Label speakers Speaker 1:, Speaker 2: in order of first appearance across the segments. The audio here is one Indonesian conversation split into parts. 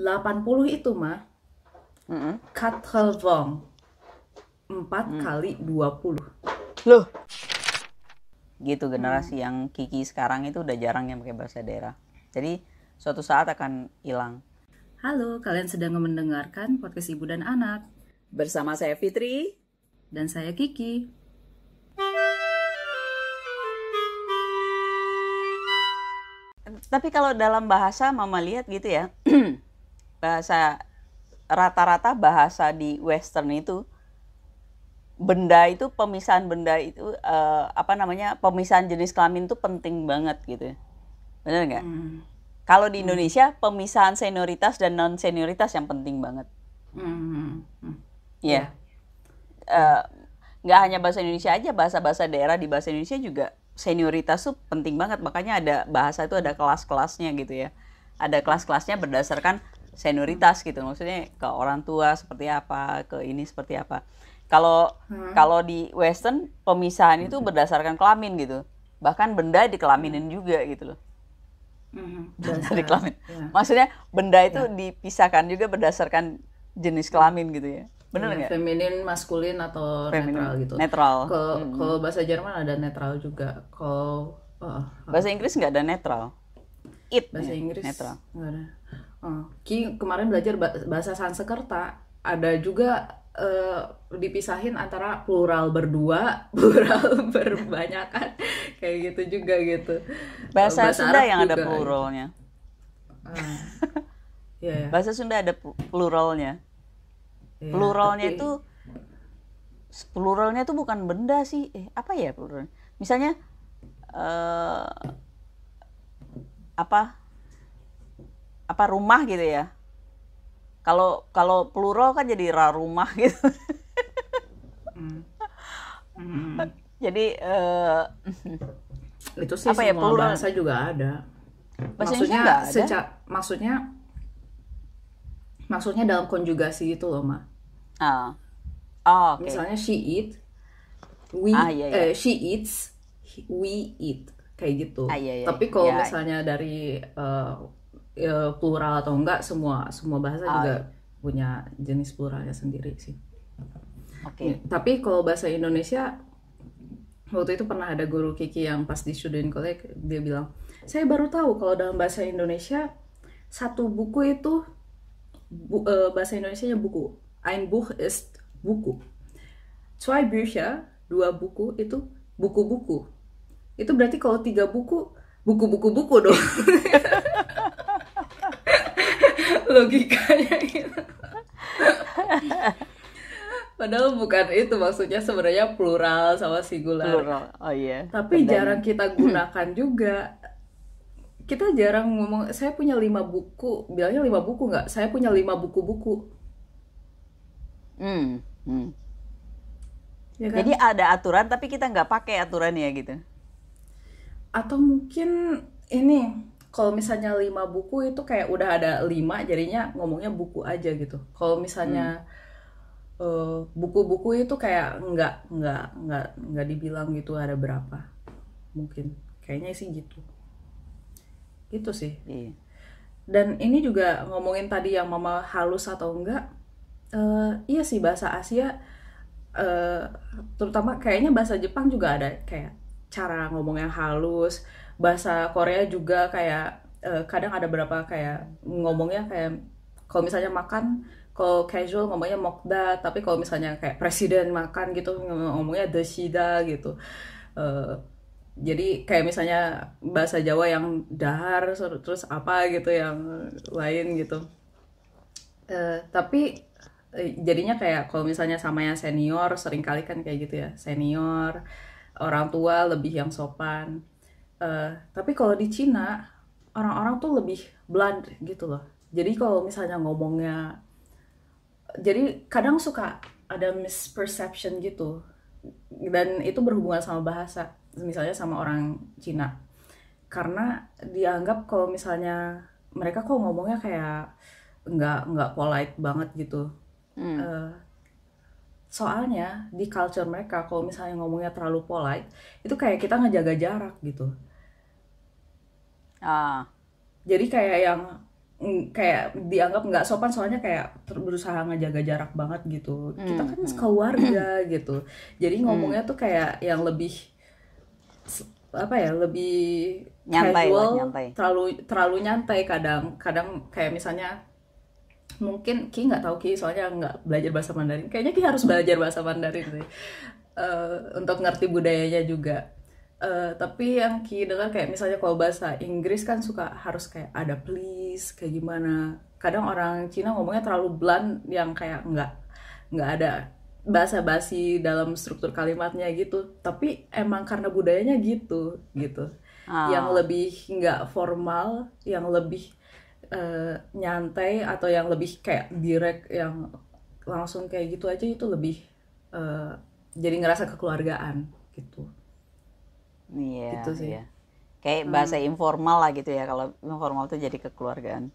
Speaker 1: 80 itu mah mm -hmm. empat mm. kali 20 loh gitu generasi mm. yang
Speaker 2: kiki sekarang itu udah jarang yang pakai bahasa daerah jadi suatu saat akan hilang
Speaker 1: halo kalian sedang mendengarkan podcast ibu dan anak bersama saya Fitri dan saya Kiki
Speaker 2: tapi kalau dalam bahasa mama lihat gitu ya bahasa rata-rata bahasa di western itu benda itu pemisahan benda itu uh, apa namanya pemisahan jenis kelamin itu penting banget gitu benar nggak hmm. kalau di hmm. Indonesia hmm. pemisahan senioritas dan non senioritas yang penting banget hmm. ya yeah. Iya. yeah. uh, nggak hanya bahasa Indonesia aja bahasa-bahasa daerah di bahasa Indonesia juga senioritas tuh penting banget makanya ada bahasa itu ada kelas-kelasnya gitu ya ada kelas-kelasnya berdasarkan senioritas gitu maksudnya ke orang tua seperti apa ke ini seperti apa kalau hmm. kalau di western pemisahan itu hmm. berdasarkan kelamin gitu bahkan benda dikelaminin hmm. juga gitu loh
Speaker 1: hmm. benda dikelamin
Speaker 2: yeah. maksudnya benda itu yeah. dipisahkan juga berdasarkan jenis kelamin gitu ya benar iya, nggak? feminin, maskulin
Speaker 1: atau feminine. netral gitu. Netral. kalau hmm. kalau bahasa Jerman ada netral juga. Kalau oh,
Speaker 2: oh, bahasa
Speaker 1: Inggris nggak ada netral. It. Bahasa ya, Inggris. Netral. Ki kemarin belajar bahasa Sanskerta ada juga uh, dipisahin antara plural berdua, plural berbanyakan kayak gitu juga gitu. Bahasa, bahasa Sunda Arab yang ada pluralnya. Uh,
Speaker 2: yeah, yeah. Bahasa Sunda ada pluralnya. Yeah, pluralnya tapi... itu pluralnya itu bukan benda sih. Eh, apa ya plural? Misalnya uh, apa? apa rumah gitu ya kalau kalau plural kan jadi ra rumah gitu
Speaker 1: mm. Mm. jadi uh, itu sih apa ya, semua ya, plural. bahasa juga ada bahasa maksudnya juga ada. Seca, maksudnya maksudnya dalam konjugasi itu loh ma ah. oh, ah, okay. misalnya she eat we ah, iya, iya. Uh, she eats we eat kayak gitu ah, iya, iya. tapi kalau iya, misalnya dari uh, Ya, plural atau enggak semua semua bahasa oh, juga iya. punya jenis pluralnya sendiri sih. Oke. Okay. Hmm, tapi kalau bahasa Indonesia waktu itu pernah ada guru Kiki yang pas di student college dia bilang saya baru tahu kalau dalam bahasa Indonesia satu buku itu bu, uh, bahasa Indonesia nya buku ein Buch ist buku zwei Bücher dua buku itu buku-buku itu berarti kalau tiga buku buku-buku buku dong logikanya gitu Padahal bukan itu maksudnya sebenarnya plural sama singular. Plural. Oh iya. Yeah. Tapi Dan... jarang kita gunakan juga. Kita jarang ngomong saya punya lima buku. Bilangnya lima buku nggak? Saya punya lima buku-buku. Hmm. hmm.
Speaker 2: Ya kan? Jadi ada aturan tapi kita nggak pakai aturannya gitu.
Speaker 1: Atau mungkin ini kalau misalnya lima buku itu kayak udah ada lima jadinya ngomongnya buku aja gitu kalau misalnya hmm. Eh, buku-buku hmm. uh, itu kayak nggak nggak nggak nggak dibilang gitu ada berapa mungkin kayaknya sih gitu gitu sih iya. dan ini juga ngomongin tadi yang mama halus atau enggak uh, iya sih bahasa Asia uh, terutama kayaknya bahasa Jepang juga ada kayak cara ngomong yang halus bahasa Korea juga kayak uh, kadang ada berapa kayak ngomongnya kayak kalau misalnya makan kalau casual ngomongnya mokda tapi kalau misalnya kayak presiden makan gitu ngomongnya desida gitu uh, jadi kayak misalnya bahasa Jawa yang dahar terus apa gitu yang lain gitu uh, tapi jadinya kayak kalau misalnya sama yang senior sering kali kan kayak gitu ya senior orang tua lebih yang sopan Eh, tapi kalau di Cina orang-orang tuh lebih bland gitu loh jadi kalau misalnya ngomongnya jadi kadang suka ada misperception gitu dan itu berhubungan sama bahasa misalnya sama orang Cina karena dianggap kalau misalnya mereka kok ngomongnya kayak nggak nggak polite banget gitu hmm. uh, soalnya di culture mereka kalau misalnya ngomongnya terlalu polite itu kayak kita ngejaga jarak gitu ah. jadi kayak yang mm, kayak dianggap nggak sopan soalnya kayak berusaha ngejaga jarak banget gitu hmm. kita kan hmm. sekeluarga gitu jadi ngomongnya hmm. tuh kayak yang lebih apa ya lebih nyantai casual lah, nyantai. terlalu terlalu nyantai kadang kadang kayak misalnya mungkin Ki nggak tahu Ki soalnya nggak belajar bahasa Mandarin kayaknya Ki harus belajar bahasa Mandarin sih uh, untuk ngerti budayanya juga Uh, tapi yang Ki dengar kayak misalnya kalau bahasa Inggris kan suka harus kayak ada please kayak gimana. Kadang orang Cina ngomongnya terlalu blunt yang kayak nggak nggak ada bahasa basi dalam struktur kalimatnya gitu. Tapi emang karena budayanya gitu gitu. Oh. Yang lebih nggak formal, yang lebih uh, nyantai atau yang lebih kayak direct yang langsung kayak gitu aja itu lebih uh, jadi ngerasa kekeluargaan gitu. Iya. Gitu sih. Iya.
Speaker 2: Kayak hmm. bahasa informal lah gitu ya kalau informal tuh jadi kekeluargaan.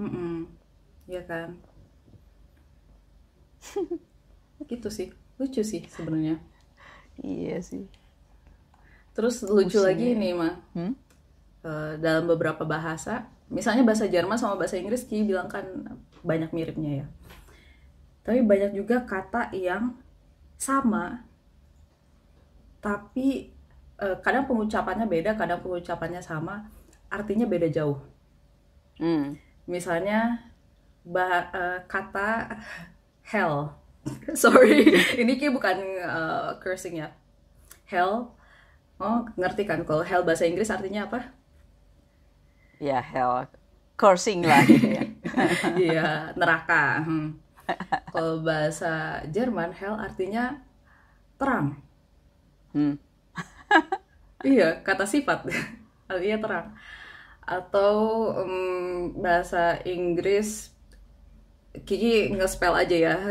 Speaker 1: Mm -mm. Iya kan. gitu sih. Lucu sih sebenarnya. iya sih. Terus lucu lagi ya. nih, mah Hmm? Uh, dalam beberapa bahasa, misalnya bahasa Jerman sama bahasa Inggris Ki bilang kan banyak miripnya ya. Tapi banyak juga kata yang sama tapi Eh, kadang pengucapannya beda kadang pengucapannya sama artinya beda jauh hmm. misalnya bah eh, uh, kata hell sorry ini kayak bukan uh, cursing ya hell oh ngerti kan kalau hell bahasa Inggris artinya apa
Speaker 2: ya hell
Speaker 1: cursing lah gitu yeah, iya neraka hmm. kalau bahasa Jerman hell artinya terang hmm iya kata sifat artinya terang atau um, bahasa Inggris Kiki nge-spell aja ya uh,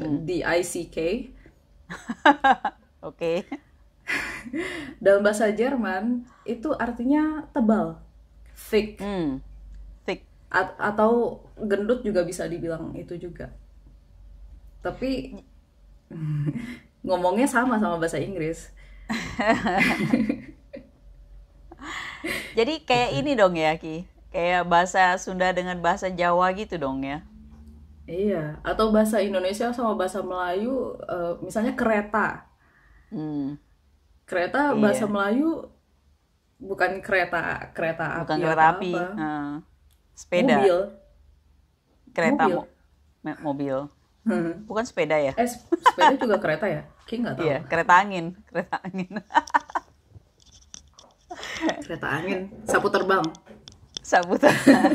Speaker 1: hmm. D I C K oke dalam bahasa Jerman itu artinya tebal thick hmm. thick atau gendut juga bisa dibilang itu juga tapi ngomongnya sama sama bahasa Inggris
Speaker 2: Jadi kayak ini dong ya Ki, kayak bahasa Sunda dengan bahasa Jawa gitu dong ya.
Speaker 1: Iya, atau bahasa Indonesia sama bahasa Melayu, uh, misalnya kereta. Hmm. Kereta iya. bahasa Melayu bukan kereta kereta api. Bukan kereta api, apa. Uh, sepeda. Mobil.
Speaker 2: Kereta mobil. Mo mobil. Hmm. Bukan sepeda ya? Eh, sepeda juga kereta ya? Kayak nggak tahu. Iya, kereta angin, kereta angin. kereta angin, sapu terbang. Sapu terbang.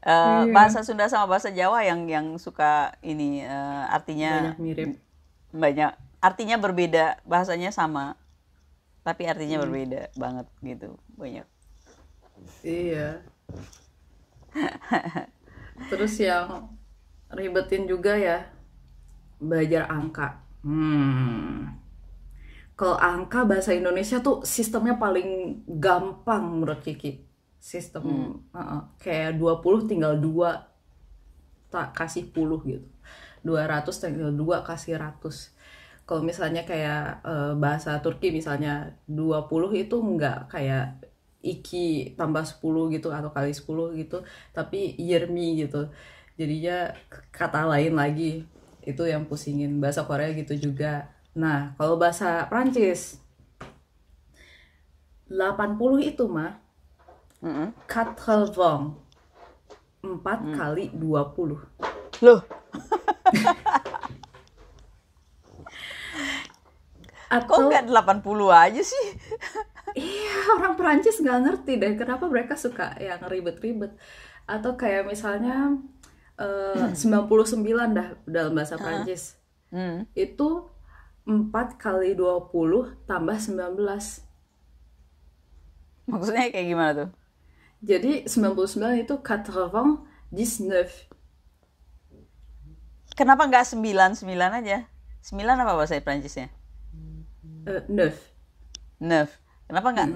Speaker 2: Uh, bahasa Sunda sama bahasa Jawa yang yang suka ini uh, artinya banyak mirip banyak artinya berbeda bahasanya sama tapi artinya hmm. berbeda banget gitu banyak
Speaker 1: iya terus yang ribetin juga ya belajar angka. Hmm. Kalau angka bahasa Indonesia tuh sistemnya paling gampang menurut Kiki. Sistem hmm. uh, kayak 20 tinggal 2 tak kasih puluh gitu. 200 tinggal 2 kasih ratus Kalau misalnya kayak uh, bahasa Turki misalnya 20 itu enggak kayak iki tambah 10 gitu atau kali 10 gitu, tapi yermi gitu jadinya kata lain lagi itu yang pusingin bahasa Korea gitu juga nah kalau bahasa Prancis 80 itu mah mm -hmm. empat kali 20 loh Atau, Kok nggak 80 aja sih? iya, orang Perancis nggak ngerti deh kenapa mereka suka yang ribet-ribet. Atau kayak misalnya 99 eh, dah dalam bahasa uh. Ah. Prancis. Hmm. Itu 4 kali 20 tambah 19. Maksudnya kayak gimana tuh? Jadi 99 itu 99.
Speaker 2: Kenapa nggak 9 aja? 9 apa bahasa Prancisnya? Uh, eh, 9. 9. Kenapa nggak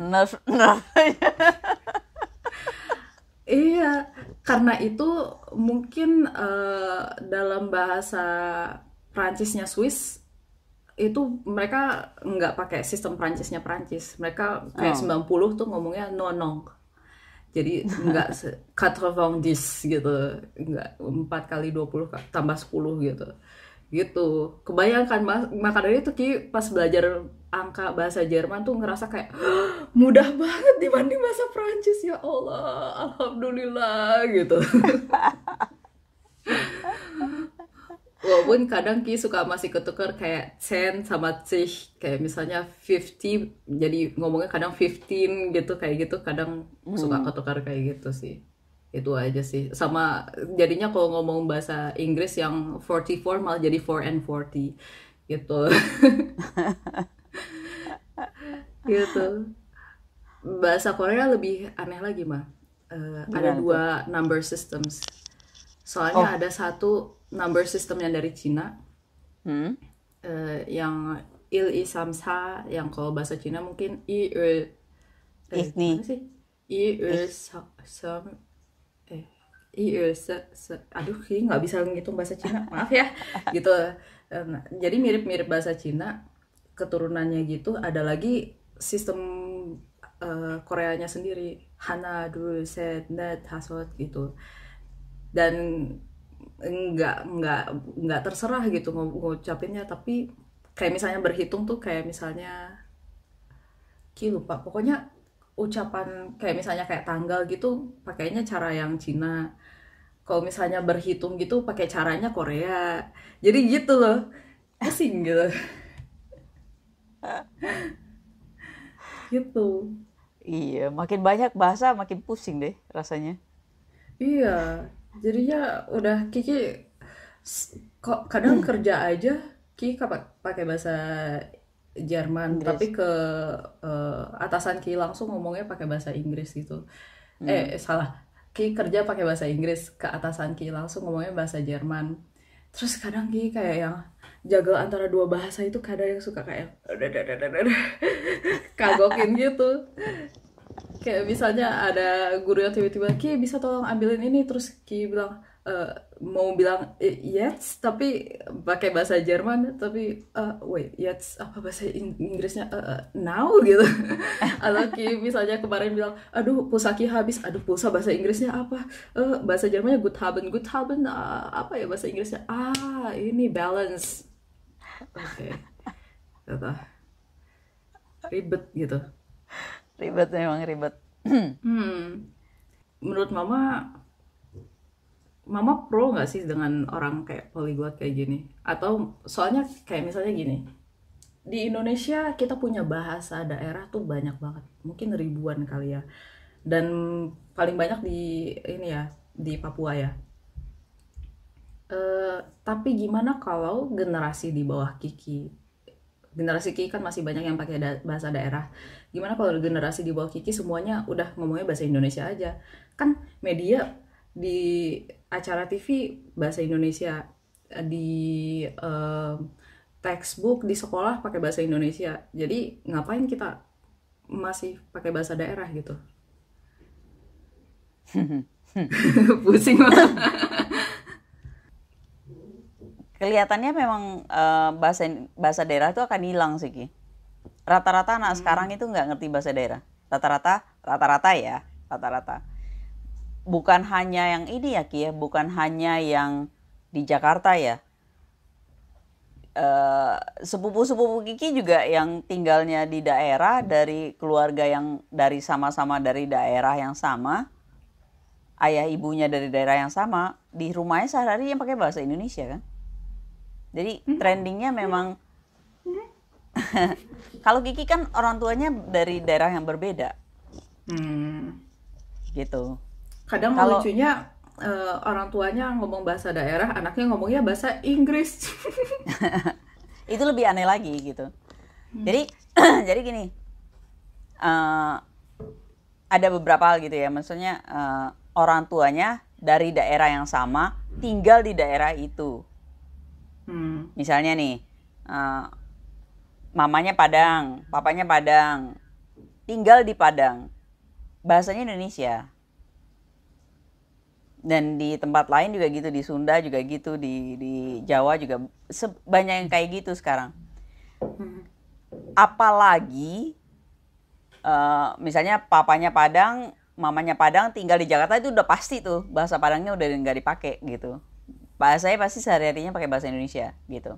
Speaker 2: 9? Hmm.
Speaker 1: iya, karena itu mungkin uh, dalam bahasa Prancisnya Swiss itu mereka nggak pakai sistem Prancisnya Prancis mereka kayak oh. 90 tuh ngomongnya nonong jadi nggak dis gitu nggak empat kali dua puluh tambah sepuluh gitu gitu kebayangkan mak maka itu Ki pas belajar angka bahasa Jerman tuh ngerasa kayak mudah banget dibanding bahasa Prancis ya Allah alhamdulillah gitu walaupun kadang Ki suka masih ketukar kayak ten sama cih kayak misalnya 50 jadi ngomongnya kadang 15 gitu kayak gitu kadang hmm. suka ketukar kayak gitu sih itu aja sih sama jadinya kalau ngomong bahasa Inggris yang 44 malah jadi 4 and 40 gitu gitu bahasa Korea lebih aneh lagi mah eh, uh, ada dua number systems soalnya oh. ada satu number system yang dari Cina hmm? uh, yang il i samsa yang kalau bahasa Cina mungkin i eh, ini i er sam eh i se, se aduh ini nggak bisa ngitung bahasa Cina maaf ya gitu jadi mirip-mirip bahasa Cina keturunannya gitu ada lagi sistem uh, Koreanya sendiri hana dulu set net hasot gitu dan nggak nggak nggak terserah gitu ngucapinnya tapi kayak misalnya berhitung tuh kayak misalnya ki lupa pokoknya ucapan kayak misalnya kayak tanggal gitu pakainya cara yang Cina kalau misalnya berhitung gitu pakai caranya Korea jadi gitu loh asing gitu gitu
Speaker 2: iya makin banyak bahasa makin pusing deh rasanya
Speaker 1: iya jadinya udah Kiki kok kadang hmm. kerja aja Kiki pakai bahasa Jerman Inggris. tapi ke uh, atasan kiki langsung ngomongnya pakai bahasa Inggris gitu hmm. eh salah kiki kerja pakai bahasa Inggris ke atasan kiki langsung ngomongnya bahasa Jerman terus kadang kiki kayak yang jaga antara dua bahasa itu kadang yang suka kayak kagokin gitu kayak misalnya ada guru yang tiba-tiba Ki bisa tolong ambilin ini terus Ki bilang e, mau bilang eh, yes tapi pakai bahasa Jerman tapi uh, wait yes apa bahasa Inggrisnya now gitu atau Ki misalnya kemarin bilang aduh pulsa Ki habis aduh pulsa bahasa Inggrisnya apa uh, bahasa Jermannya good haben good haben uh, apa ya bahasa Inggrisnya ah ini balance okay. Tata. ribet gitu ribet memang ribet hmm. menurut mama mama pro nggak sih dengan orang kayak polyglot kayak gini atau soalnya kayak misalnya gini di Indonesia kita punya bahasa daerah tuh banyak banget mungkin ribuan kali ya dan paling banyak di ini ya di Papua ya Eh, tapi gimana kalau generasi di bawah Kiki? Generasi Kiki kan masih banyak yang pakai da bahasa daerah. Gimana kalau generasi di bawah Kiki semuanya udah ngomongnya bahasa Indonesia aja? Kan media di acara TV bahasa Indonesia di uh, textbook di sekolah pakai bahasa Indonesia. Jadi ngapain kita masih pakai bahasa daerah gitu? Pusing banget
Speaker 2: kelihatannya memang uh, bahasa bahasa daerah itu akan hilang sih Ki. Rata-rata anak hmm. sekarang itu nggak ngerti bahasa daerah. Rata-rata, rata-rata ya, rata-rata. Bukan hanya yang ini ya Ki ya, bukan hanya yang di Jakarta ya. Uh, sepupu-sepupu Kiki juga yang tinggalnya di daerah dari keluarga yang dari sama-sama dari daerah yang sama, ayah ibunya dari daerah yang sama, di rumahnya sehari-hari yang pakai bahasa Indonesia kan? Jadi trendingnya memang kalau Kiki kan orang tuanya dari daerah yang berbeda.
Speaker 1: Hmm.
Speaker 2: Gitu. Kadang kalau, lucunya
Speaker 1: uh, orang tuanya ngomong bahasa daerah, anaknya ngomongnya bahasa Inggris. itu lebih aneh lagi gitu. Hmm.
Speaker 2: Jadi jadi gini, uh, ada beberapa hal gitu ya. Maksudnya uh, orang tuanya dari daerah yang sama tinggal di daerah itu. Hmm. Misalnya nih, uh, mamanya Padang, papanya Padang, tinggal di Padang, bahasanya Indonesia. Dan di tempat lain juga gitu, di Sunda juga gitu, di, di Jawa juga banyak yang kayak gitu sekarang. Apalagi, uh, misalnya papanya Padang, mamanya Padang tinggal di Jakarta itu udah pasti tuh bahasa Padangnya udah nggak dipakai gitu. Bahasa saya pasti sehari-harinya pakai bahasa Indonesia gitu.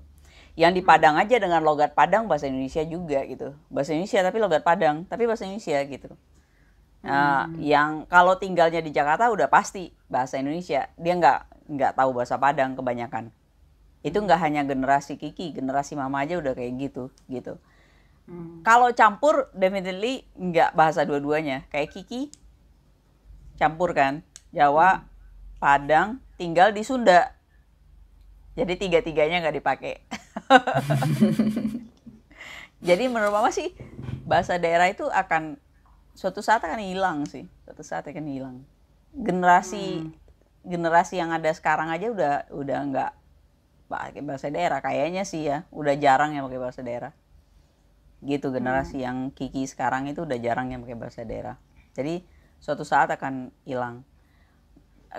Speaker 2: Yang di Padang hmm. aja dengan logat Padang bahasa Indonesia juga gitu. Bahasa Indonesia tapi logat Padang, tapi bahasa Indonesia gitu. Nah, hmm. yang kalau tinggalnya di Jakarta udah pasti bahasa Indonesia. Dia nggak nggak tahu bahasa Padang kebanyakan. Itu nggak hanya generasi Kiki, generasi Mama aja udah kayak gitu gitu. Hmm. Kalau campur definitely nggak bahasa dua-duanya. Kayak Kiki campur kan Jawa, hmm. Padang, tinggal di Sunda. Jadi tiga-tiganya nggak dipakai. Jadi menurut mama sih bahasa daerah itu akan suatu saat akan hilang sih. Suatu saat akan hilang. Generasi hmm. generasi yang ada sekarang aja udah udah nggak pakai bahasa daerah kayaknya sih ya. Udah jarang yang pakai bahasa daerah. Gitu generasi hmm. yang kiki sekarang itu udah jarang yang pakai bahasa daerah. Jadi suatu saat akan hilang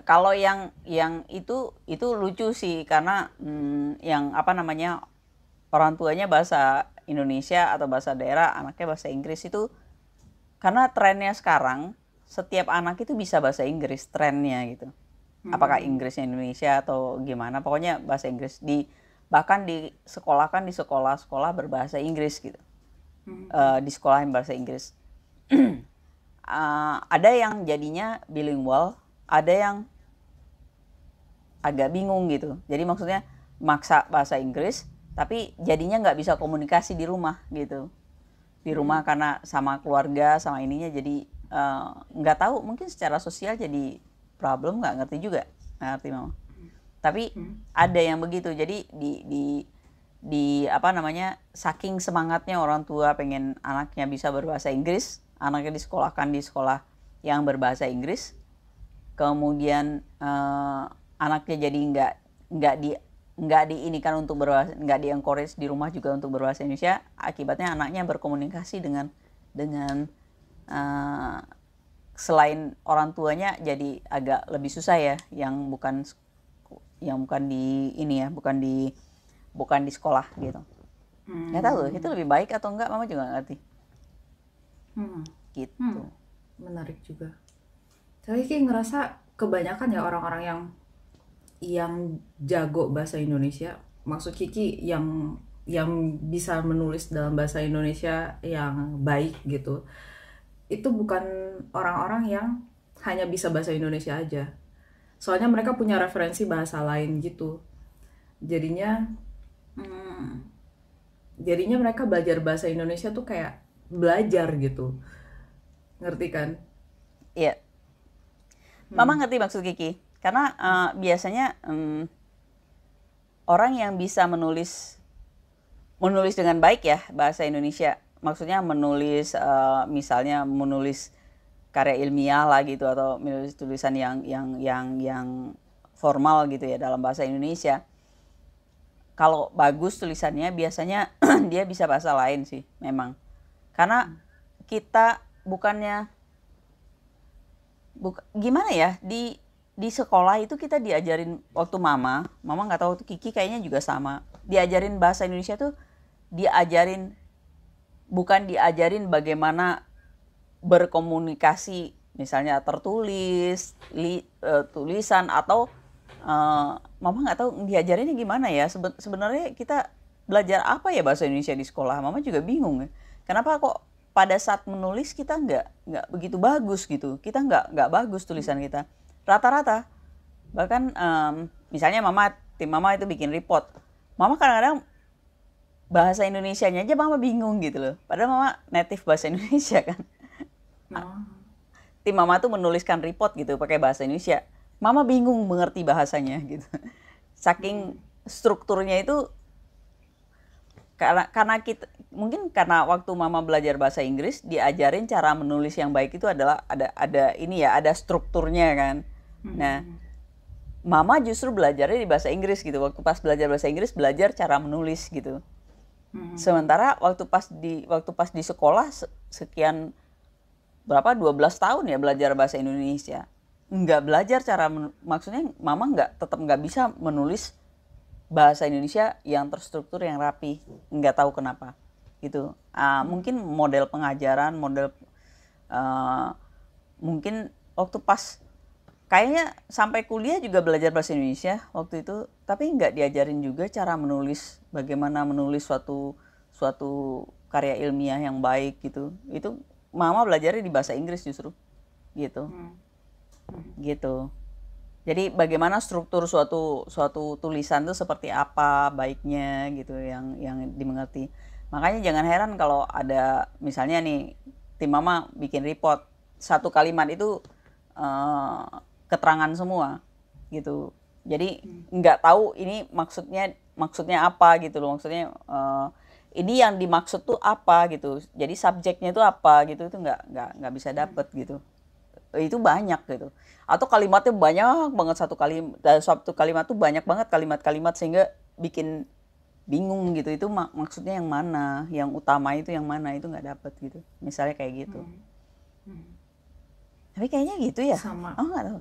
Speaker 2: kalau yang yang itu itu lucu sih karena hmm, yang apa namanya orang tuanya bahasa Indonesia atau bahasa daerah, anaknya bahasa Inggris itu karena trennya sekarang setiap anak itu bisa bahasa Inggris trennya gitu. Apakah hmm. Inggrisnya Indonesia atau gimana? Pokoknya bahasa Inggris di bahkan di sekolah kan di sekolah-sekolah berbahasa Inggris gitu. Uh, hmm. eh, di sekolah yang bahasa Inggris. uh, ada yang jadinya bilingual, ada yang agak bingung gitu. Jadi maksudnya maksa bahasa Inggris, tapi jadinya nggak bisa komunikasi di rumah gitu. Di rumah hmm. karena sama keluarga, sama ininya, jadi uh, nggak tahu. Mungkin secara sosial jadi problem nggak ngerti juga, nggak ngerti mama. Tapi hmm. ada yang begitu. Jadi di di di apa namanya saking semangatnya orang tua pengen anaknya bisa berbahasa Inggris, anaknya disekolahkan di sekolah yang berbahasa Inggris, kemudian uh, anaknya jadi nggak nggak di nggak diinikan untuk berbahasa nggak di encourage di rumah juga untuk berbahasa Indonesia akibatnya anaknya berkomunikasi dengan dengan uh, selain orang tuanya jadi agak lebih susah ya yang bukan yang bukan di ini ya bukan di bukan di sekolah gitu hmm. nggak tahu itu hmm. lebih baik atau enggak mama
Speaker 1: juga nggak ngerti hmm. gitu hmm. menarik juga
Speaker 2: saya kayak ngerasa
Speaker 1: kebanyakan ya orang-orang yang yang jago bahasa Indonesia, maksud Kiki yang yang bisa menulis dalam bahasa Indonesia yang baik gitu. Itu bukan orang-orang yang hanya bisa bahasa Indonesia aja. Soalnya mereka punya referensi bahasa lain gitu. Jadinya hmm, jadinya mereka belajar bahasa Indonesia tuh kayak belajar gitu ngerti kan iya
Speaker 2: Mama hmm. ngerti maksud Kiki. Karena uh, biasanya um, orang yang bisa menulis menulis dengan baik ya bahasa Indonesia. Maksudnya menulis uh, misalnya menulis karya ilmiah lah gitu atau menulis tulisan yang yang yang yang formal gitu ya dalam bahasa Indonesia. Kalau bagus tulisannya biasanya dia bisa bahasa lain sih memang. Karena hmm. kita bukannya Buka, gimana ya di di sekolah itu kita diajarin waktu mama, mama nggak tahu Kiki kayaknya juga sama. Diajarin bahasa Indonesia tuh diajarin bukan diajarin bagaimana berkomunikasi misalnya tertulis, li, uh, tulisan atau uh, mama nggak tahu diajarinnya gimana ya. Seben, sebenarnya kita belajar apa ya bahasa Indonesia di sekolah? Mama juga bingung. Ya. Kenapa kok pada saat menulis kita nggak nggak begitu bagus gitu kita nggak nggak bagus tulisan kita rata-rata bahkan um, misalnya mama tim mama itu bikin report mama kadang-kadang bahasa Indonesianya aja mama bingung gitu loh padahal mama native bahasa Indonesia kan oh. tim mama tuh menuliskan report gitu pakai bahasa Indonesia mama bingung mengerti bahasanya gitu saking hmm. strukturnya itu karena karena kita mungkin karena waktu mama belajar bahasa Inggris diajarin cara menulis yang baik itu adalah ada ada ini ya ada strukturnya kan hmm. nah mama justru belajarnya di bahasa Inggris gitu waktu pas belajar bahasa Inggris belajar cara menulis gitu hmm. sementara waktu pas di waktu pas di sekolah sekian berapa 12 tahun ya belajar bahasa Indonesia nggak belajar cara maksudnya mama nggak tetap nggak bisa menulis bahasa Indonesia yang terstruktur yang rapi nggak tahu kenapa gitu uh, mungkin model pengajaran model uh, mungkin waktu pas kayaknya sampai kuliah juga belajar bahasa Indonesia waktu itu tapi nggak diajarin juga cara menulis bagaimana menulis suatu suatu karya ilmiah yang baik gitu itu mama belajarnya di bahasa Inggris justru gitu hmm. hmm. gitu jadi bagaimana struktur suatu suatu tulisan itu seperti apa baiknya gitu yang yang dimengerti. Makanya jangan heran kalau ada misalnya nih tim mama bikin report satu kalimat itu uh, keterangan semua gitu. Jadi nggak tahu ini maksudnya maksudnya apa gitu loh maksudnya uh, ini yang dimaksud tuh apa gitu. Jadi subjeknya itu apa gitu itu nggak nggak nggak bisa hmm. dapet gitu itu banyak gitu atau kalimatnya banyak banget satu kalimat eh, satu kalimat tuh banyak banget kalimat-kalimat sehingga bikin bingung gitu itu mak maksudnya yang mana yang utama itu yang mana itu nggak dapet gitu misalnya kayak gitu hmm. Hmm. tapi kayaknya gitu ya
Speaker 1: sama oh tahu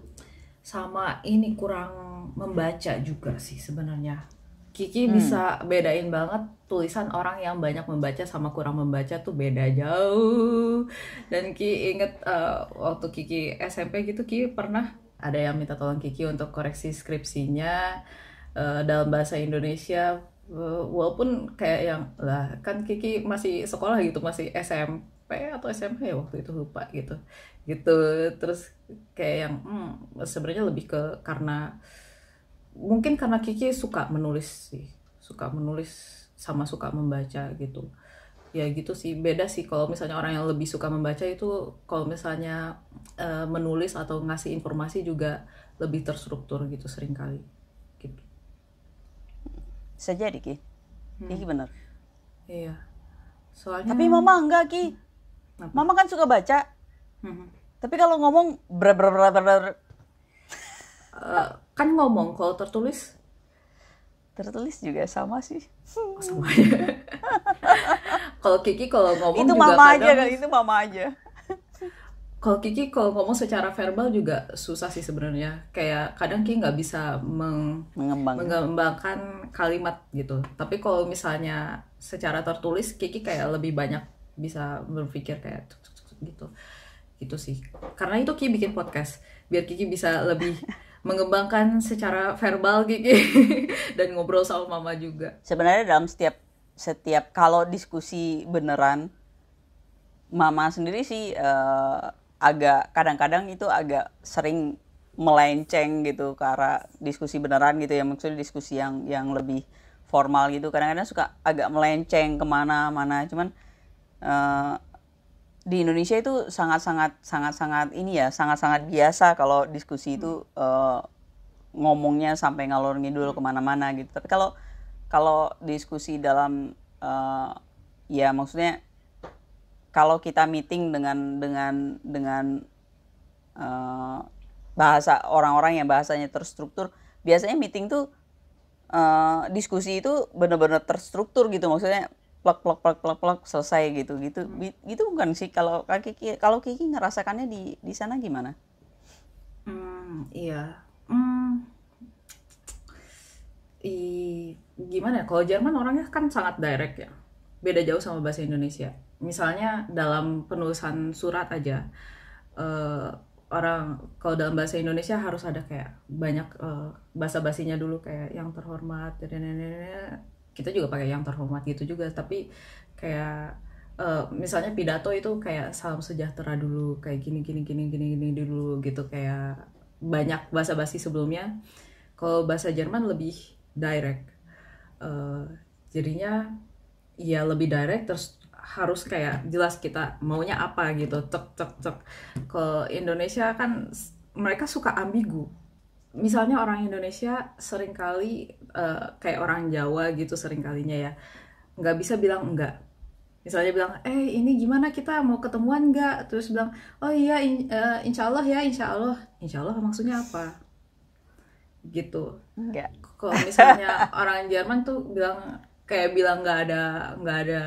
Speaker 1: sama ini kurang membaca juga sih sebenarnya Kiki hmm. bisa bedain banget tulisan orang yang banyak membaca sama kurang membaca tuh beda jauh. Dan Ki inget uh, waktu Kiki SMP gitu Ki pernah ada yang minta tolong Kiki untuk koreksi skripsinya uh, dalam bahasa Indonesia uh, walaupun kayak yang lah kan Kiki masih sekolah gitu, masih SMP atau SMP ya waktu itu lupa gitu. Gitu terus kayak yang hmm, sebenarnya lebih ke karena mungkin karena Kiki suka menulis sih suka menulis sama suka membaca gitu ya gitu sih beda sih kalau misalnya orang yang lebih suka membaca itu kalau misalnya e, menulis atau ngasih informasi juga lebih terstruktur gitu seringkali gitu bisa jadi ki iya, hmm. Kiki bener iya soalnya tapi mama
Speaker 2: enggak ki hmm. Apa? mama kan suka baca hmm. tapi kalau ngomong ber ber
Speaker 1: ber ber, kan ngomong kalau tertulis tertulis juga sama sih oh, sama ya kalau Kiki kalau ngomong itu juga mama kadang, aja kan itu mama aja kalau Kiki kalau ngomong secara verbal juga susah sih sebenarnya kayak kadang Kiki nggak bisa meng Mengembang. mengembangkan kalimat gitu tapi kalau misalnya secara tertulis Kiki kayak lebih banyak bisa berpikir kayak gitu gitu sih karena itu Kiki bikin podcast biar Kiki bisa lebih mengembangkan secara verbal gitu dan ngobrol sama mama juga.
Speaker 2: Sebenarnya dalam setiap setiap kalau diskusi beneran mama sendiri sih uh, agak kadang-kadang itu agak sering melenceng gitu karena diskusi beneran gitu ya maksudnya diskusi yang yang lebih formal gitu kadang-kadang suka agak melenceng kemana-mana cuman uh, di Indonesia itu sangat-sangat sangat-sangat ini ya sangat-sangat biasa kalau diskusi itu uh, ngomongnya sampai ngalor ngidul hmm. kemana-mana gitu tapi kalau kalau diskusi dalam uh, ya maksudnya kalau kita meeting dengan dengan dengan uh, bahasa orang-orang yang bahasanya terstruktur biasanya meeting tuh uh, diskusi itu benar-benar terstruktur gitu maksudnya plak plak plak plak plak selesai gitu gitu hmm. gitu bukan sih kalau kaki kalau Kiki ngerasakannya di di sana gimana?
Speaker 1: Hmm, iya. Hmm, i, gimana? Ya? Kalau Jerman orangnya kan sangat direct ya. Beda jauh sama bahasa Indonesia. Misalnya dalam penulisan surat aja uh, orang kalau dalam bahasa Indonesia harus ada kayak banyak uh, eh, bahasa basinya dulu kayak yang terhormat dan kita juga pakai yang terhormat gitu juga tapi kayak uh, misalnya pidato itu kayak salam sejahtera dulu kayak gini gini gini gini gini dulu gitu kayak banyak bahasa basi sebelumnya kalau bahasa Jerman lebih direct uh, jadinya ya lebih direct terus harus kayak jelas kita maunya apa gitu cek cek cek kalau Indonesia kan mereka suka ambigu misalnya orang Indonesia seringkali uh, kayak orang Jawa gitu sering kalinya ya nggak bisa bilang enggak misalnya bilang eh ini gimana kita mau ketemuan nggak terus bilang oh iya in, uh, insya Allah ya insya Allah insya Allah maksudnya apa gitu enggak kalau misalnya orang Jerman tuh bilang kayak bilang nggak ada nggak ada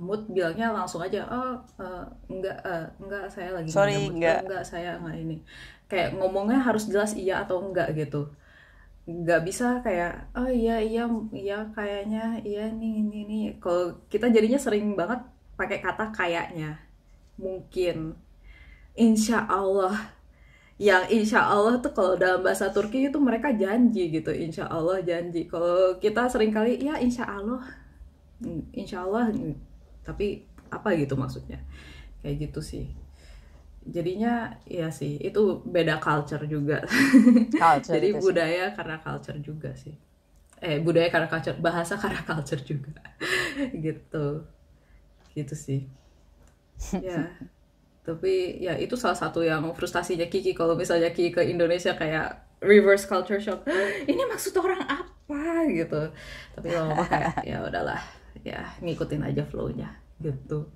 Speaker 1: mood bilangnya langsung aja oh uh, enggak uh, enggak saya lagi sorry enggak enggak saya enggak ini kayak ngomongnya harus jelas iya atau enggak gitu nggak bisa kayak oh iya iya iya kayaknya iya nih ini nih kalau kita jadinya sering banget pakai kata kayaknya mungkin insya Allah yang insya Allah tuh kalau dalam bahasa Turki itu mereka janji gitu insya Allah janji kalau kita sering kali ya insya Allah insya Allah tapi apa gitu maksudnya kayak gitu sih jadinya ya sih itu beda culture juga culture jadi budaya sih. karena culture juga sih eh budaya karena culture bahasa karena culture juga gitu gitu sih ya tapi ya itu salah satu yang frustasinya Kiki kalau misalnya Kiki ke Indonesia kayak reverse culture shock ini maksud orang apa gitu tapi kalau kayak ya udahlah ya ngikutin aja flownya gitu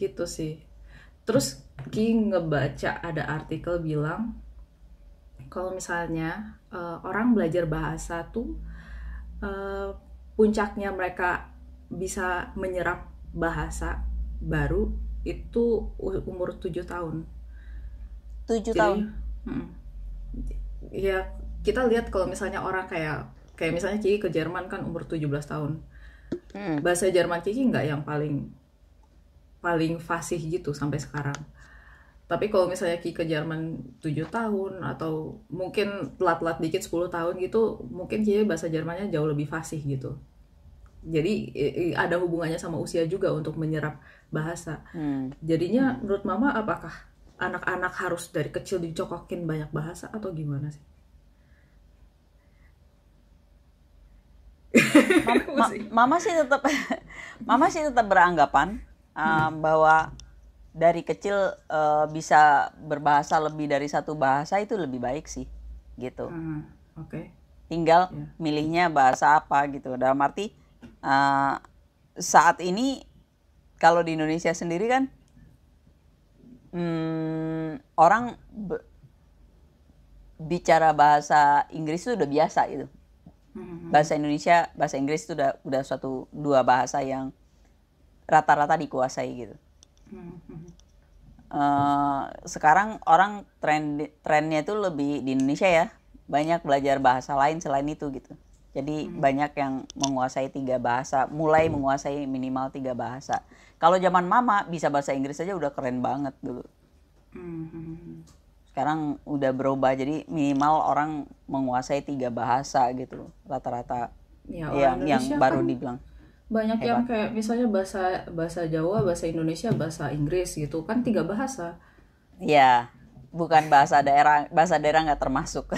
Speaker 1: gitu sih terus Ki ngebaca ada artikel bilang kalau misalnya uh, orang belajar bahasa tuh uh, puncaknya mereka bisa menyerap bahasa baru itu umur tujuh tahun. tujuh tahun. Hmm, ya kita lihat kalau misalnya orang kayak kayak misalnya Ki ke Jerman kan umur 17 tahun. Hmm. Bahasa Jerman Ki nggak yang paling paling fasih gitu sampai sekarang tapi kalau misalnya Ki ke Jerman 7 tahun atau mungkin telat-telat dikit 10 tahun gitu mungkin Ki bahasa Jermannya jauh lebih fasih gitu jadi ada hubungannya sama usia juga untuk menyerap bahasa hmm. jadinya hmm. menurut Mama apakah anak-anak harus dari kecil dicokokin banyak bahasa atau gimana sih
Speaker 2: Ma ma mama sih tetap mama sih tetap beranggapan um, bahwa dari kecil uh, bisa berbahasa lebih dari satu bahasa itu lebih baik sih gitu. hmm, Oke. Okay. Tinggal yeah. milihnya bahasa apa gitu. Dalam arti uh, saat ini kalau di Indonesia sendiri kan hmm, orang bicara bahasa Inggris itu udah biasa itu, hmm. Bahasa Indonesia, bahasa Inggris itu udah udah suatu dua bahasa yang rata-rata dikuasai gitu. Uh, sekarang orang tren trennya itu lebih di Indonesia ya banyak belajar bahasa lain selain itu gitu. Jadi hmm. banyak yang menguasai tiga bahasa, mulai hmm. menguasai minimal tiga bahasa. Kalau zaman mama bisa bahasa Inggris aja udah keren banget dulu. Hmm. Sekarang udah berubah jadi minimal orang menguasai tiga bahasa gitu rata-rata
Speaker 1: ya, yang yang baru kan dibilang banyak Hebat. yang kayak misalnya bahasa bahasa Jawa, bahasa Indonesia, bahasa Inggris gitu kan tiga bahasa.
Speaker 2: ya bukan bahasa daerah bahasa daerah nggak termasuk.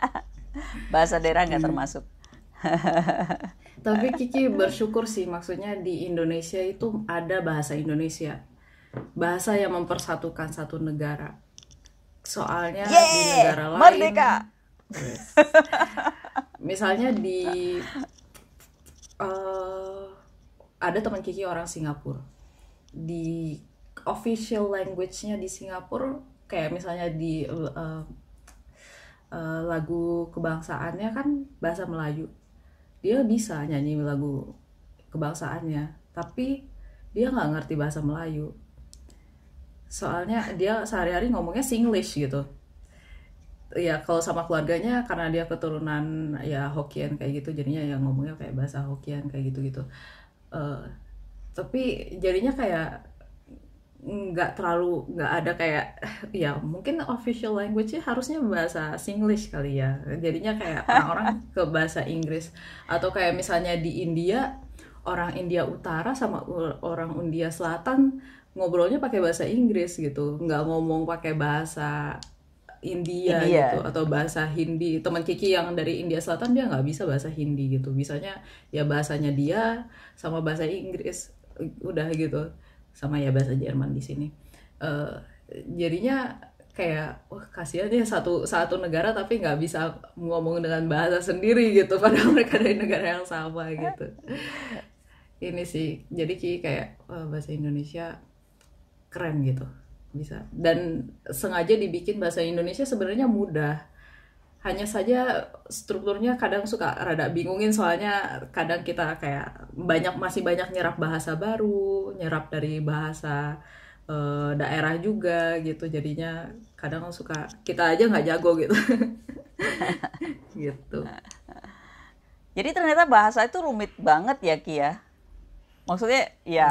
Speaker 2: bahasa daerah nggak hmm. termasuk.
Speaker 1: Tapi Kiki bersyukur sih maksudnya di Indonesia itu ada bahasa Indonesia. Bahasa yang mempersatukan satu negara. Soalnya Yeay! di negara lain merdeka. Misalnya di uh, ada teman Kiki orang Singapura di official language-nya di Singapura kayak misalnya di uh, uh, lagu kebangsaannya kan bahasa Melayu dia bisa nyanyi lagu kebangsaannya tapi dia nggak ngerti bahasa Melayu soalnya dia sehari-hari ngomongnya Singlish gitu ya kalau sama keluarganya karena dia keturunan ya Hokian kayak gitu jadinya ya ngomongnya kayak bahasa Hokian kayak gitu gitu uh, tapi jadinya kayak nggak terlalu nggak ada kayak ya mungkin official language-nya harusnya bahasa Singlish kali ya jadinya kayak orang-orang ke bahasa Inggris atau kayak misalnya di India orang India Utara sama orang India Selatan ngobrolnya pakai bahasa Inggris gitu nggak ngomong pakai bahasa India, India gitu atau bahasa Hindi teman Kiki yang dari India Selatan dia nggak bisa bahasa Hindi gitu bisanya ya bahasanya dia sama bahasa Inggris udah gitu sama ya bahasa Jerman di sini uh, jadinya kayak wah kasihan ya satu satu negara tapi nggak bisa ngomong dengan bahasa sendiri gitu padahal mereka dari negara yang sama gitu ini sih jadi Kiki kayak bahasa Indonesia keren gitu bisa dan sengaja dibikin bahasa Indonesia sebenarnya mudah hanya saja strukturnya kadang suka rada bingungin soalnya kadang kita kayak banyak masih banyak nyerap bahasa baru nyerap dari bahasa e, daerah juga gitu jadinya kadang suka kita aja nggak jago gitu gitu
Speaker 2: jadi ternyata bahasa itu rumit banget ya Kia ya? maksudnya ya, ya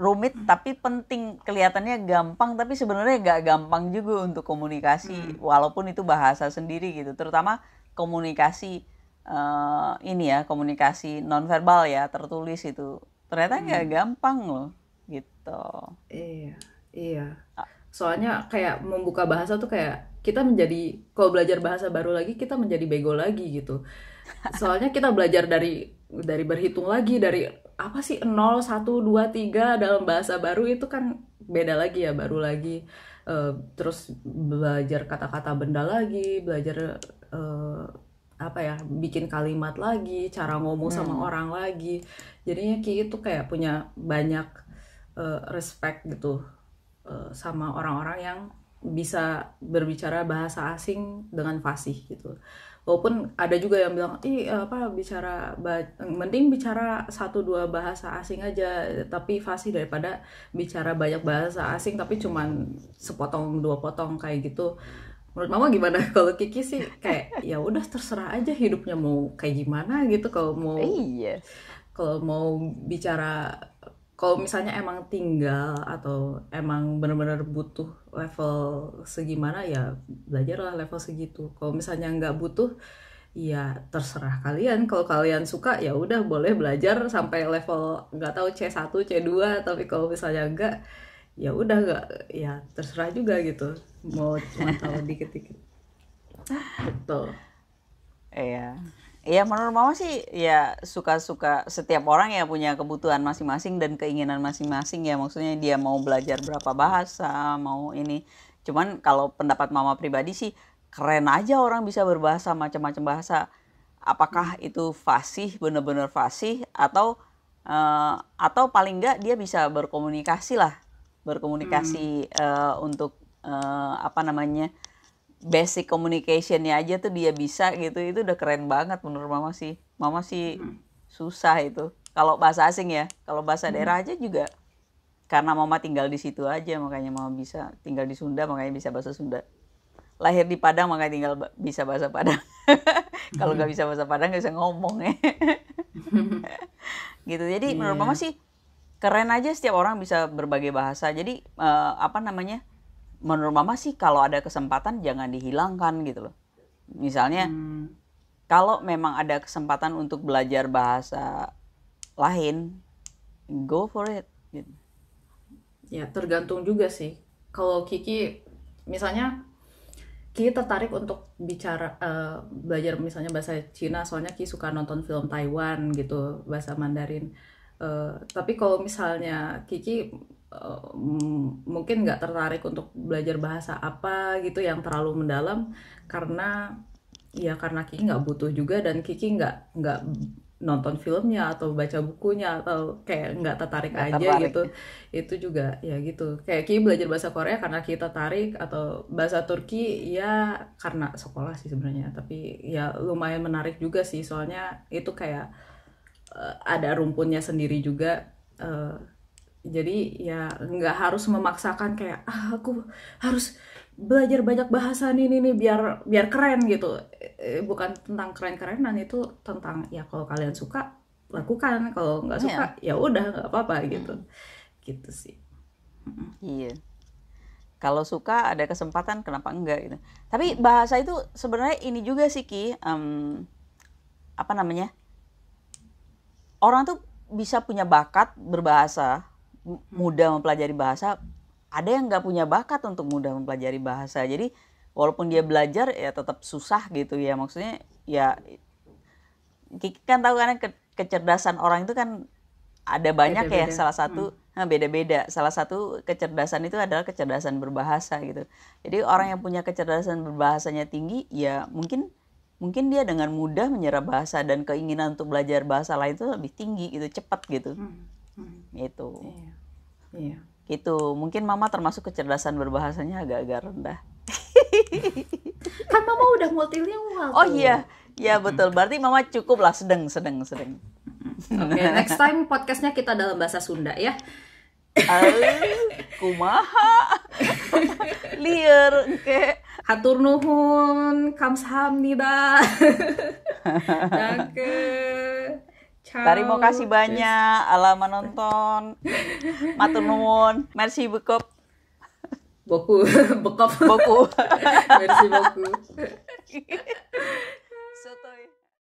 Speaker 2: rumit hmm. tapi penting kelihatannya gampang tapi sebenarnya nggak gampang juga untuk komunikasi hmm. walaupun itu bahasa sendiri gitu terutama komunikasi uh, ini ya komunikasi nonverbal ya tertulis
Speaker 1: itu ternyata hmm. nggak hmm. gampang loh gitu iya iya ah. soalnya kayak membuka bahasa tuh kayak kita menjadi kalau belajar bahasa baru lagi kita menjadi bego lagi gitu soalnya kita belajar dari dari berhitung lagi dari apa sih 0 1 2 3 dalam bahasa baru itu kan beda lagi ya baru lagi uh, terus belajar kata-kata benda lagi belajar uh, apa ya bikin kalimat lagi cara ngomong hmm. sama orang lagi jadinya Ki itu kayak punya banyak uh, respect gitu uh, sama orang-orang yang bisa berbicara bahasa asing dengan fasih gitu walaupun ada juga yang bilang ih apa bicara mending bicara satu dua bahasa asing aja tapi fasih daripada bicara banyak bahasa asing tapi cuman sepotong dua potong kayak gitu menurut mama gimana kalau Kiki sih kayak ya udah terserah aja hidupnya mau kayak gimana gitu kalau mau iya. kalau mau bicara kalau misalnya emang tinggal atau emang benar-benar butuh level segimana ya belajarlah level segitu kalau misalnya nggak butuh ya terserah kalian kalau kalian suka ya udah boleh belajar sampai level nggak tahu C1 C2 tapi kalau misalnya enggak ya udah nggak ya terserah juga gitu mau cuma tahu dikit-dikit betul
Speaker 2: iya Ya menurut mama sih ya suka-suka setiap orang ya punya kebutuhan masing-masing dan keinginan masing-masing ya maksudnya dia mau belajar berapa bahasa mau ini cuman kalau pendapat mama pribadi sih keren aja orang bisa berbahasa macam-macam bahasa apakah itu fasih benar-benar fasih atau uh, atau paling enggak dia bisa berkomunikasi lah berkomunikasi uh, untuk uh, apa namanya basic communicationnya aja tuh dia bisa gitu itu udah keren banget menurut mama sih mama sih susah itu kalau bahasa asing ya kalau bahasa daerah aja juga karena mama tinggal di situ aja makanya mama bisa tinggal di Sunda makanya bisa bahasa Sunda lahir di Padang makanya tinggal bisa bahasa Padang kalau nggak bisa bahasa Padang nggak bisa ngomong ya gitu jadi iya. menurut mama sih keren aja setiap orang bisa berbagai bahasa jadi uh, apa namanya menurut mama sih kalau ada kesempatan jangan dihilangkan gitu loh. Misalnya hmm. kalau memang ada kesempatan untuk belajar bahasa lain,
Speaker 1: go for it. Gitu. Ya tergantung juga sih. Kalau Kiki misalnya Kiki tertarik untuk bicara uh, belajar misalnya bahasa Cina soalnya Kiki suka nonton film Taiwan gitu bahasa Mandarin. Uh, tapi kalau misalnya Kiki Eh, mungkin nggak tertarik untuk belajar bahasa apa gitu yang terlalu mendalam karena ya karena Kiki nggak butuh juga dan Kiki nggak nggak nonton filmnya atau baca bukunya atau kayak nggak tertarik gak aja tertarik. gitu itu juga ya gitu kayak Kiki belajar bahasa Korea karena kita tertarik atau bahasa Turki ya karena sekolah sih sebenarnya tapi ya lumayan menarik juga sih soalnya itu kayak eh, ada rumpunnya sendiri juga eh, jadi ya nggak harus memaksakan kayak ah aku harus belajar banyak bahasa nih nih, nih biar biar keren gitu eh, eh, bukan tentang keren-kerenan itu tentang ya kalau kalian suka lakukan kalau nggak iya. suka ya udah nggak apa-apa gitu mm. gitu sih iya
Speaker 2: kalau suka ada kesempatan kenapa enggak gitu tapi bahasa itu sebenarnya ini juga sih ki um, apa namanya orang tuh bisa punya bakat berbahasa mudah mempelajari bahasa ada yang nggak punya bakat untuk mudah mempelajari bahasa jadi walaupun dia belajar ya tetap susah gitu ya maksudnya ya Kiki kan tahu kan kecerdasan orang itu kan ada banyak beda -beda. ya salah satu hmm. Nah, beda-beda hmm. salah satu kecerdasan itu adalah kecerdasan berbahasa gitu jadi orang yang punya kecerdasan berbahasanya tinggi ya mungkin mungkin dia dengan mudah menyerap bahasa dan keinginan untuk belajar bahasa lain itu lebih tinggi gitu cepat gitu
Speaker 1: hmm. Hmm.
Speaker 2: itu yeah. Iya. Gitu. Mungkin mama termasuk kecerdasan berbahasanya agak-agak rendah.
Speaker 1: kan mama udah multilingual. Oh iya.
Speaker 2: Iya betul. Berarti mama cukup lah sedeng, sedeng, sedeng.
Speaker 1: Oke, okay, next time podcastnya kita dalam bahasa Sunda ya. Uh, kumaha liar ke hatur nuhun kamsahamnida
Speaker 2: Oke. Ciao. Terima kasih banyak ala menonton. Matur nuwun. Merci beaucoup.
Speaker 1: Boku, bekop. Boku. Merci beaucoup.